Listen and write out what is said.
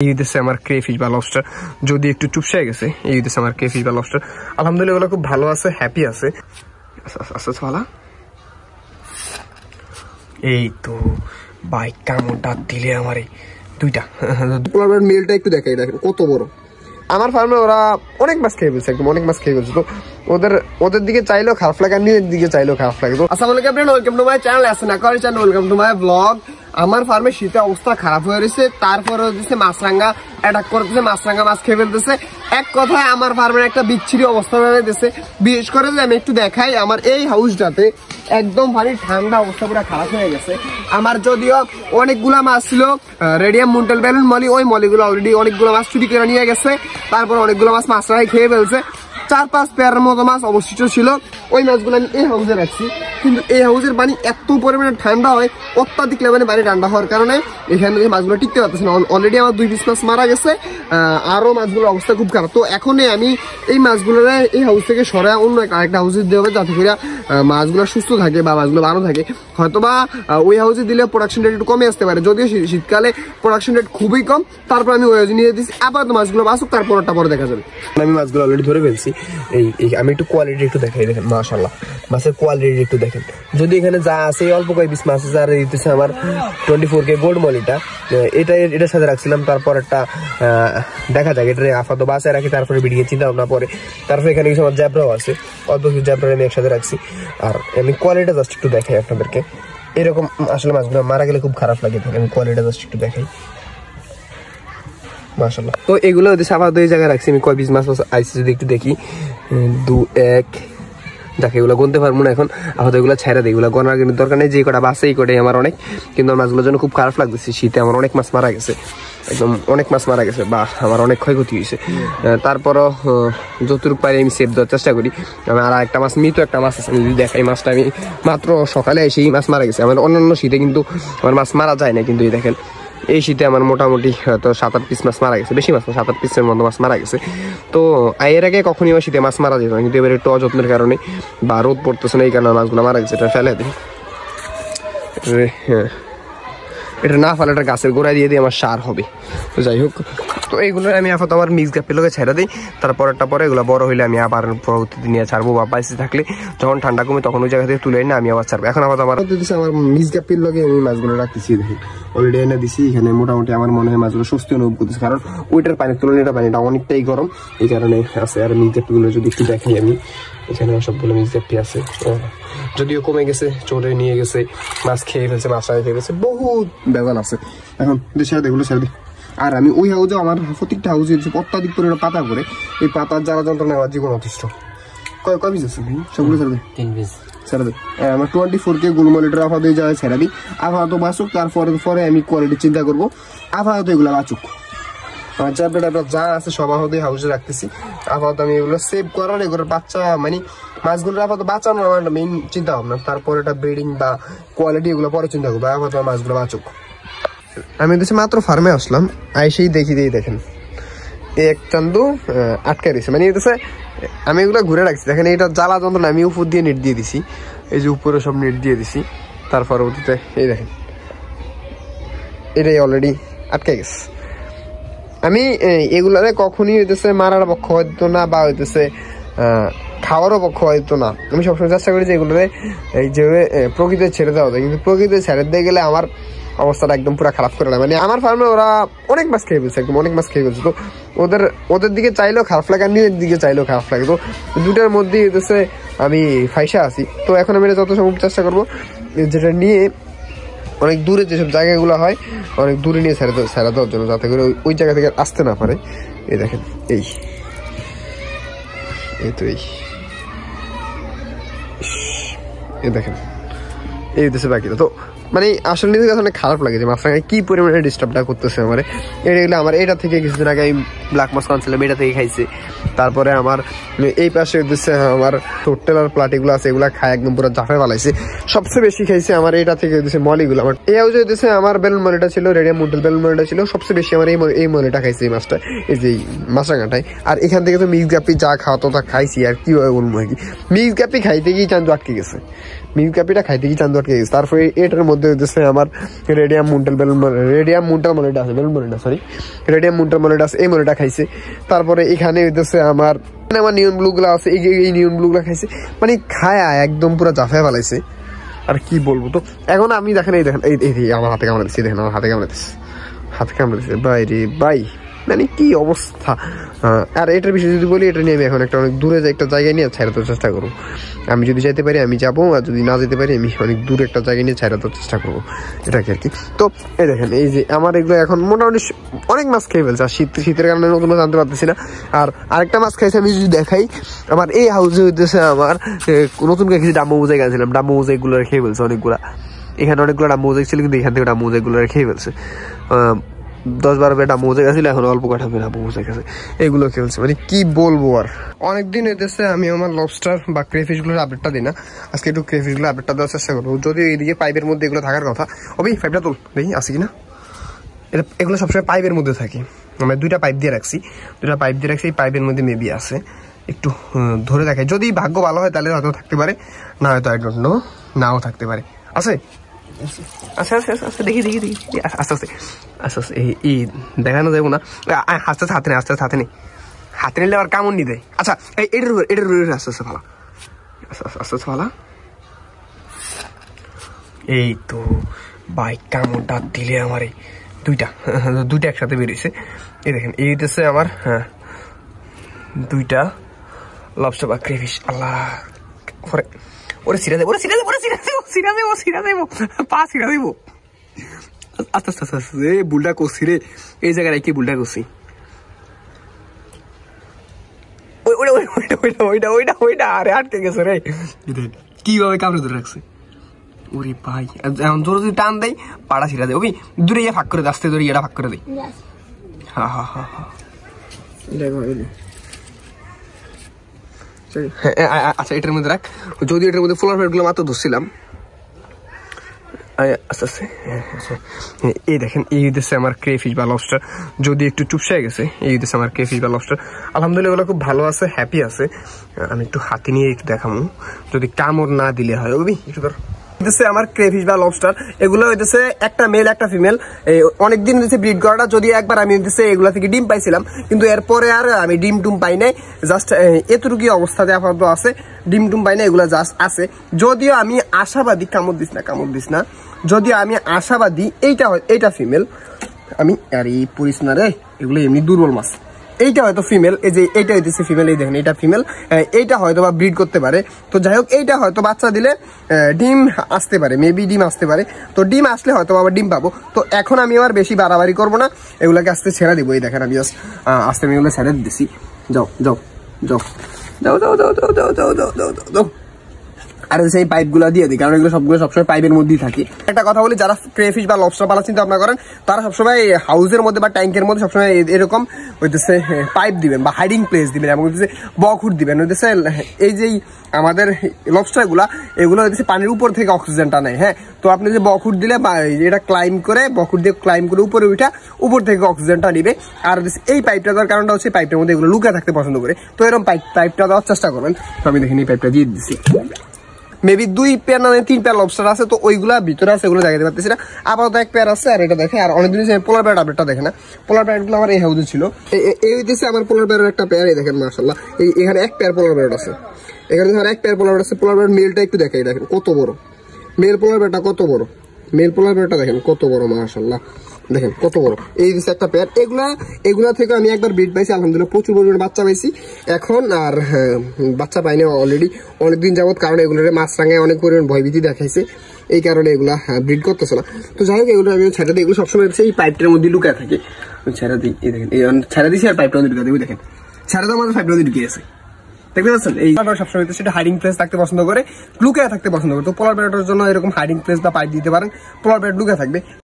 আচ্ছা, আচ্ছা, আচ্ছা, কত বড় আমার ফার্মে ওরা অনেক মাছ খেয়ে ফেলছে একদম অনেক মাছ খেয়ে ফেলছে তো ওদের ওদের দিকে চাইলেও খারাপ লাগে আর নিজের দিকে চাইলেও খারাপ লাগে তো আসসালামু চ্যানেল ব্লগ আমার ফার্মে শীতের অবস্থা খারাপ হয়ে রয়েছে তারপরে হচ্ছে মাছরাঙ্গা অ্যাটাক করতেছে মাছরাঙ্গা মাছ খেয়ে ফেলতেছে এক কথায় আমার ফার্মের একটা বিচ্ছিরি অবস্থা হয়ে দিয়েছে বিশেষ করে যদি আমি একটু দেখাই আমার এই হাউসটাতে একদম ভারী ঠান্ডা অবস্থা পুরো খারাপ হয়ে গেছে আমার যদিও অনেকগুলা মাছ ছিল রেডিয়াম মুন্টাল বেলুন মলি ওই মলিগুলো অলরেডি অনেকগুলো মাছ চুরি করে নিয়ে গেছে তারপর অনেকগুলো মাছ মাছরাই খেয়ে ফেলছে চার পাঁচ পেয়ারের মতো মাছ অবশিষ্ট ছিল ওই মাছগুলো আমি এই হাউসে রাখছি কিন্তু এই হাউসের পানি এত পরিমাণে ঠান্ডা হয় অত্যাধিক লেভেলে পানি ঠান্ডা হওয়ার কারণে এখানে এই মাছগুলো টিকতে পারতেছে না অলরেডি আমার দুই পিস মাছ মারা গেছে আরও মাছগুলোর অবস্থা খুব খারাপ তো এখনই আমি এই মাছগুলো এই হাউস থেকে সরা অন্য আরেকটা হাউসে দিতে হবে যাতে করে মাছগুলো সুস্থ থাকে বা মাছগুলো ভালো থাকে হয়তোবা ওই হাউসে দিলে প্রোডাকশন রেট একটু কমে আসতে পারে যদিও শীতকালে প্রোডাকশন রেট খুবই কম তারপর আমি ওই হাউসে নিয়ে দিচ্ছি আপাতত মাছগুলো বাসুক তারপরটা পরে দেখা যাবে আমি মাছগুলো অলরেডি ধরে ফেলছি এই এই আমি একটু কোয়ালিটি একটু দেখাই দেখেন মাশাল্লাহ মাছের কোয়ালিটি একটু দেখেন যদি এখানে যা আছে অল্প কয়েক পিস মাছ আছে দিতেছে আমার টোয়েন্টি ফোর কে গোল্ড মলিটা এটা এটার সাথে রাখছিলাম তারপর একটা দেখা যাক এটা আপাতত বাসায় রাখি তারপরে বিড়িয়ে চিন্তা ভাবনা পরে তারপরে এখানে কিছু আমার জ্যাবরাও আছে অল্প কিছু জ্যাবরা আমি একসাথে রাখছি আর আমি কোয়ালিটি জাস্ট একটু দেখাই আপনাদেরকে এরকম আসলে মাছগুলো মারা গেলে খুব খারাপ লাগে আমি কোয়ালিটি জাস্ট একটু দেখাই মাশাল্লাহ তো এগুলো ওদের সাফা দুই জায়গায় রাখছি আমি কয় পিস মাছ আইসি যদি একটু দেখি দু এক যাকে এগুলো গুনতে পারবো না এখন আপাতত এগুলো ছেড়ে দিই এগুলো গনার কিন্তু দরকার নেই যে কটা বাসে এই কটাই আমার অনেক কিন্তু আমার মাছগুলোর জন্য খুব খারাপ লাগতেছে শীতে আমার অনেক মাছ মারা গেছে একদম অনেক মাছ মারা গেছে বা আমার অনেক ক্ষয়ক্ষতি হয়েছে তারপরও যতটুকু পারি আমি সেভ দেওয়ার চেষ্টা করি আর একটা মাছ মৃত একটা মাছ আছে আমি যদি দেখাই মাছটা আমি মাত্র সকালে এসে এই মাছ মারা গেছে আমার অন্যান্য শীতে কিন্তু আমার মাছ মারা যায় না কিন্তু এই দেখেন এই শীতে আমার মোটামুটি তো সাত আট পিস মাছ মারা গেছে বেশি মাছ সাত আট পিসের মতো মাছ মারা গেছে তো এর আগে কখনই আমার শীতে মাছ মারা যেত না কিন্তু এবার একটু অযত্নের কারণে বা রোদ পড়তেছে না এই কারণে মাছগুলো মারা গেছে এটা ফেলে দিই হ্যাঁ এটা না ফেলে এটা গাছের গোড়ায় দিয়ে দিয়ে আমার সার হবে তো যাই হোক তো এইগুলো আমি আপাতত আমার মিক্স গাপের লোকে ছেড়ে দিই তারপরেরটা পরে এগুলো বড় হইলে আমি আবার পরবর্তীতে নিয়ে ছাড়বো বা বাইসে থাকলে যখন ঠান্ডা কমে তখন ওই জায়গা থেকে তুলে না আমি আবার ছাড়বো এখন আপাতত আমার আমার মিক্স গ্যাপের লোকে আমি মাছগুলো রাখতেছি দেখি অলরেডি এনে দিছি এখানে মোটামুটি আমার মনে হয় মাছগুলো স্বস্তি অনুভব করতেছে কারণ ওইটার পানির তুলনায় এটা পানিটা অনেকটাই গরম এই কারণে আছে আর মিক্স গ্যাপগুলো যদি একটু দেখাই আমি এখানে সবগুলো মিক্স গাপি আছে যদিও কমে গেছে চোরে নিয়ে গেছে মাছ খেয়ে ফেলছে মাছ খেয়ে ফেলেছে বহুত বেজাল আছে এখন এগুলো দেখুন দিই আর আমি ওই হাউজে আমার প্রত্যেকটা হাউজে হচ্ছে অত্যাধিক পরিমাণে পাতা করে এই পাতার যারা যন্ত্রণা আমার জীবন অতিষ্ঠ কয় কবি পিস আছে সবগুলো ছাড়বে তিন পিস ছাড়বে হ্যাঁ, আমার টোয়েন্টি ফোর কে গুল মনিটর আফা দিয়ে যাওয়া ছেড়া দিই আপাতত বাঁচুক তারপরে পরে আমি কোয়ালিটি চিন্তা করবো আপাতত এগুলো বাঁচুক যা বেটা যা আছে সব আহত হাউসে রাখতেছি আপাতত আমি এগুলো সেভ করার এগুলো বাচ্চা মানে মাছগুলোর আপাতত বাঁচানো আমার মেন চিন্তা ভাবনা তারপরে এটা ব্রিডিং বা কোয়ালিটি এগুলো পরে চিন্তা করবো আপাতত মাছগুলো বাঁচুক আমি দেখছি মাত্র ফার্মে আসলাম আইসেই দেখি দিয়ে দেখেন এক চান্দু আটকে দিয়েছে মানে এটা আমি এগুলো ঘুরে রাখছি দেখেন এটা জ্বালা যন্ত্রণা আমি উপর দিয়ে নেট দিয়ে দিছি এই যে উপরে সব নেট দিয়ে দিছি তার পরবর্তীতে এই দেখেন এটাই অলরেডি আটকে গেছে আমি এগুলারে কখনই হইতেছে মারার পক্ষ হইতো না বা হইতেছে খাওয়ারও পক্ষ হইতো না আমি সবসময় চেষ্টা করি যে এগুলোরে এই যে প্রকৃতির ছেড়ে দেওয়া হতো কিন্তু প্রকৃতির ছেড়ে দিয়ে গেলে আমার অবস্থাটা একদম পুরো খারাপ করে মানে আমার ফার্মে ওরা অনেক মাছ খেয়ে ফেলছে একদম অনেক মাছ খেয়ে ফেলছে তো ওদের ওদের দিকে চাইলেও খারাপ লাগে আর নিজের দিকে চাইলেও খারাপ লাগে তো দুটার মধ্যেই হচ্ছে আমি ফাইসা আছি তো এখন আমি এটা যত সম্ভব চেষ্টা করবো যেটা নিয়ে অনেক দূরে যেসব জায়গাগুলো হয় অনেক দূরে নিয়ে ছেড়ে ছেড়ে দেওয়ার জন্য যাতে করে ওই জায়গা থেকে আসতে না পারে এই দেখেন এই এই তো এই দেখেন এই দেশে বাকিটা তো মানে আসলে নিজেকে অনেক খারাপ লাগে যে মাছরাঙা কি পরিমাণে ডিস্টার্বটা করতেছে আমার এটা আমার এটা থেকে কিছুদিন আগে আমি ব্ল্যাক মাছ কাউন্সিলাম এটা থেকে খাইছি তারপরে আমার মানে এই পাশে উদ্দেশ্যে আমার টোটেল আর প্লাটিগুলো আছে এগুলো খায় একদম পুরো জাফে পালাইছে সবচেয়ে বেশি খাইছে আমার এটা থেকে উদ্দেশ্যে মলিগুলো আমার এই হাউজে উদ্দেশ্যে আমার বেলুন মলিটা ছিল রেডিয়াম মুডেল বেলুন মলিটা ছিল সবচেয়ে বেশি আমার এই এই মলিটা খাইছে এই মাছটা এই যে মাছরাঙাটাই আর এখান থেকে তো মিক্স গাপি যা খাওয়াতো তা খাইছি আর কীভাবে বলবো আর কি মিক্স গাপি খাইতে গিয়ে চান্দু আটকে গেছে মিউ ক্যাপিটা খাইতে কি চান্দু আটকে গেছে তারপরে এটার মধ্যে হইতেছে আমার রেডিয়াম মুন্টাল বেলুন রেডিয়াম মুন্টাল মলেটা আছে বেলুন মলেটা সরি রেডিয়াম মুন্টাল মলেটা আছে এই মলেটা খাইছে তারপরে এখানে হইতেছে আমার মানে আমার নিয়ন ব্লুগুলো আছে এই নিয়ন ব্লুগুলো খাইছে মানে খায়া একদম পুরো জাফায় ফেলাইছে আর কি বলবো তো এখন আমি দেখেন এই দেখেন এই আমার হাতে কামড়া দিচ্ছি দেখেন আমার হাতে কামড়া দিচ্ছি হাতে কামড়া দিচ্ছে বাই রে বাই মানে কি অবস্থা আর এটার বিষয়ে যদি বলি এটা নিয়ে আমি এখন একটা অনেক দূরে একটা জায়গায় নিয়ে ছাড়াতে চেষ্টা করবো আমি যদি যেতে পারি আমি যাবো আর যদি না যেতে পারি আমি অনেক দূরে একটা জায়গায় নিয়ে ছাড়াতে চেষ্টা করবো এটাকে আর কি তো এই দেখেন এই যে আমার এগুলো এখন মোটামুটি অনেক মাছ খেয়ে ফেলছে আর শীত শীতের কারণে নতুন মাছ আনতে পারতেছি না আর আরেকটা মাছ খাইছে আমি যদি দেখাই আমার এই হাউসে হইতেছে আমার নতুন কিছু ডাম্বু বোঝায় গেছিলাম ডাম্বু এগুলো খেয়ে ফেলছে অনেকগুলা এখানে অনেকগুলো ডাম্বু বোঝাই ছিল কিন্তু এখান থেকে ডাম্বু বোঝাইগুলো খেয়ে ফেলছে দশ বারো বেটা মজে গেছিল এখন অল্প কটা বেটা মজে গেছে এগুলো খেলছে মানে কি বলবো আর অনেকদিন এদেশে আমি আমার লবস্টার বা ক্রেফিশগুলোর আপডেটটা দিই না আজকে একটু ক্রেফিশগুলো আপডেটটা দেওয়ার চেষ্টা করবো যদি এইদিকে পাইপের মধ্যে এগুলো থাকার কথা ওবি পাইপটা তোল দেখি আসি কি না এটা এগুলো সবসময় পাইপের মধ্যে থাকে আমরা মানে দুইটা পাইপ দিয়ে রাখছি দুইটা পাইপ দিয়ে রাখছি এই পাইপের মধ্যে মেবি আছে একটু ধরে দেখে যদি ভাগ্য ভালো হয় তাহলে হয়তো থাকতে পারে না হয়তো আই ডোন্ট নো নাও থাকতে পারে আছে আচ্ছা আচ্ছা আচ্ছা দেখি দেখি দেখি আস্তে আস্তে আচ্ছা আচ্ছা এই দেখা দেখানো যাবো না আস্তে আস্তে হাতে নেই আস্তে আস্তে হাতে নেই হাতে নিলে আবার কামড় নি আচ্ছা এই এটার উপর এটার উপর আস্তে আস্তে ফালা আস্তে আস্তে আস্তে আস্তে এই তো বাইক কামড়টা দিলে আমার এই দুইটা দুইটা একসাথে বেরিয়েছে এই দেখেন এই হচ্ছে আমার হ্যাঁ দুইটা লবস্টার বা ক্রেভিস আল্লাহ ওরে ওরে সিরা দেবো ওরে সিরা দেবো ওরে সিরা দেবো সিরা দেবো সিরা দেবো পা সিরা দেবো আস্তে আচ্ছা, আস্তে আচ্ছা, আস্তে আচ্ছা, আস্তে এ ভুলটা রে এই জায়গায় কি ভুলটা করছি ওইটা ওইটা ওইটা ওইটা ওইটা ওইটা আরে আটকে গেছে রে কীভাবে কামড়ে ধরে রাখছে ওরে ভাই এখন জোরে যদি টান দেয় পাড়া ছিঁড়া দে ওই দূরে ইয়ে ফাঁক করে দে আস্তে দূরে এটা ফাঁক করে দেয় হা হা হা হা আচ্ছা এটার মধ্যে রাখ যদি এটার মধ্যে ফ্লোর ফ্যাটগুলো মাত্র ধরছিলাম হ্যাঁ, আচ্ছা। এই দেখেন এই হইতেছে আমার ক্রেফিস বা লবস্টার যদি একটু চুপসে গেছে এই হইতেছে আমার ক্রেফিস বা লবস্টার আলহামদুলিল্লাহ ওগুলো খুব ভালো আছে হ্যাপি আছে আমি একটু হাতে নিয়ে একটু দেখামো যদি কামড় না দিলে হয় ওবি একটু ধর আমার ক্রেফিস বা লবস্টার এগুলো হইতেছে একটা মেল একটা ফিমেল অনেক দিন হইতেছে ব্রিড করাটা যদি একবার আমি হইতেছে এগুলা থেকে ডিম পাইছিলাম কিন্তু এরপরে আর আমি ডিম টুম পাই নাই জাস্ট এতটুকু অবস্থাতে আপাতত আছে ডিম টুম পাই নাই এগুলা জাস্ট আছে যদিও আমি আশাবাদী কামড় দিস না কামড় দিস না যদি আমি আশাবাদী এইটা হয় এইটা ফিমেল আমি আরে পুরিস না রে এগুলো এমনি দুর্বল মাছ এইটা হয়তো ফিমেল এই যে এইটা হইতেছে ফিমেল এই দেখেন এটা ফিমেল এইটা হয়তো বা ব্রিড করতে পারে তো যাই হোক এইটা হয়তো বাচ্চা দিলে ডিম আসতে পারে মেবি ডিম আসতে পারে তো ডিম আসলে হয়তো আবার ডিম পাবো তো এখন আমি আবার বেশি বাড়াবাড়ি করবো না এগুলোকে আস্তে ছেড়ে দেবো এই দেখেন আমি জাস্ট আস্তে আমি এগুলো ছেড়ে দিছি যাও যাও যাও যাও যাও যাও যাও যাও যাও যাও যাও আর সেই পাইপগুলো দিয়ে দিই কারণ এগুলো সবগুলো সবসময় পাইপের মধ্যেই থাকে একটা কথা বলি যারা ক্রেফিশ বা লবস্টার পালা চিন্তা ভাবনা করেন তারা সবসময় হাউসের মধ্যে বা ট্যাঙ্কের মধ্যে সবসময় এরকম হইতেছে পাইপ দিবেন বা হাইডিং প্লেস দিবেন এবং হইতেছে বখুর দিবেন হইতেছে এই যেই আমাদের লবস্টারগুলা এগুলো হইতেছে পানির উপর থেকে অক্সিজেনটা নেয় হ্যাঁ তো আপনি যে বখুর দিলে বা এটা ক্লাইম করে বখুর দিয়ে ক্লাইম করে উপরে উঠা উপর থেকে অক্সিজেনটা নিবে আর এই পাইপটা দেওয়ার কারণটা হচ্ছে পাইপটার মধ্যে এগুলো লুকিয়ে থাকতে পছন্দ করে তো এরকম পাইপ পাইপটা দেওয়ার চেষ্টা করবেন তো আমি দেখিনি এই পাইপটা দিয়ে দিচ্ছি মেবি দুই পেয়ার না তিন পেয়ার লবস্টার আছে তো ওইগুলা ভিতরে আছে ওগুলো দেখাতে পারতেছি না আপাতত এক পেয়ার আছে আর এটা দেখে আর অনেকদিন পোলার প্যাড আপডেটটা দেখে না পোলার প্যাডগুলো আমার এই হাউজে ছিল এই হইতেছে আমার পোলার প্যাডের একটা পেয়ার এই দেখেন মার্শাল্লাহ এই এখানে এক পেয়ার পোলার প্যাড আছে এখানে ধর এক পেয়ার পোলার প্যাড আছে পোলার ব্যাট মেলটা একটু দেখে দেখেন কত বড় মেল পোলার প্যাডটা কত বড় মেল পোলার প্যাডটা দেখেন কত বড় মার্শাল্লাহ দেখেন কত বড় এই দিচ্ছে একটা পেয়ার এগুলা এগুলা থেকে আমি একবার ব্রিড পাইছি আলহামদুলিল্লাহ প্রচুর পরিমাণে বাচ্চা পাইছি এখন আর হ্যাঁ, বাচ্চা পাইনি অলরেডি অনেকদিন যাবৎ কারণ এগুলোর মাছরাঙায় অনেক পরিমাণ ভয়ভীতি দেখাইছে এই কারণে এগুলা ব্রিড হ্যাঁ, করতেছে না তো যাই হোক এগুলো আমি ছেড়ে দিই এগুলো সবসময় এই পাইপটার মধ্যে লুকায় থাকে ছেড়ে দিই এই দেখেন এই ছেড়ে দিছি আর পাইপটার মধ্যে লুকায় দেবো দেখেন ছেড়ে দেওয়া আমাদের পাইপটার মধ্যে ঢুকিয়ে আছে এই সবসময় সেটা হাইডিং থাকতে পছন্দ করে লুকায় থাকতে পছন্দ করে তো পোলার প্যারেটের জন্য এরকম হাইডিং প্লেস বা পাইপ দিতে পারেন পোলার প্যারেট লুকে থাকবে